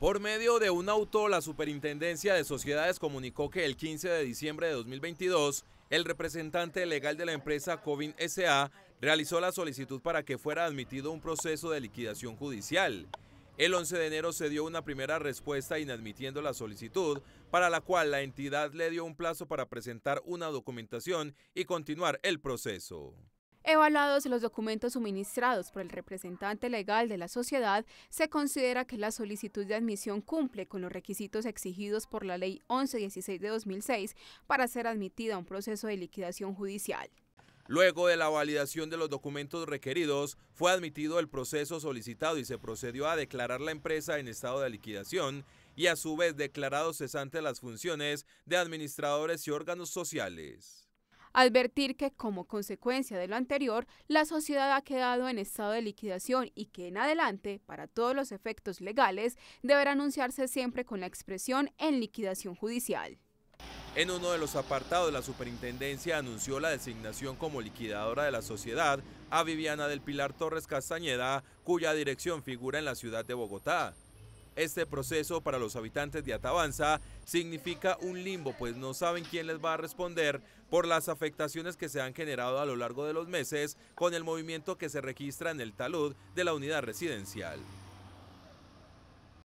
Por medio de un auto, la Superintendencia de Sociedades comunicó que el 15 de diciembre de 2022, el representante legal de la empresa Covin SA realizó la solicitud para que fuera admitido un proceso de liquidación judicial. El 11 de enero se dio una primera respuesta inadmitiendo la solicitud, para la cual la entidad le dio un plazo para presentar una documentación y continuar el proceso. Evaluados los documentos suministrados por el representante legal de la sociedad, se considera que la solicitud de admisión cumple con los requisitos exigidos por la Ley 1116 de 2006 para ser admitida a un proceso de liquidación judicial. Luego de la validación de los documentos requeridos, fue admitido el proceso solicitado y se procedió a declarar la empresa en estado de liquidación y a su vez declarado cesante las funciones de administradores y órganos sociales. Advertir que como consecuencia de lo anterior, la sociedad ha quedado en estado de liquidación y que en adelante, para todos los efectos legales, deberá anunciarse siempre con la expresión en liquidación judicial. En uno de los apartados, la superintendencia anunció la designación como liquidadora de la sociedad a Viviana del Pilar Torres Castañeda, cuya dirección figura en la ciudad de Bogotá. Este proceso para los habitantes de Atabanza significa un limbo, pues no saben quién les va a responder por las afectaciones que se han generado a lo largo de los meses con el movimiento que se registra en el talud de la unidad residencial.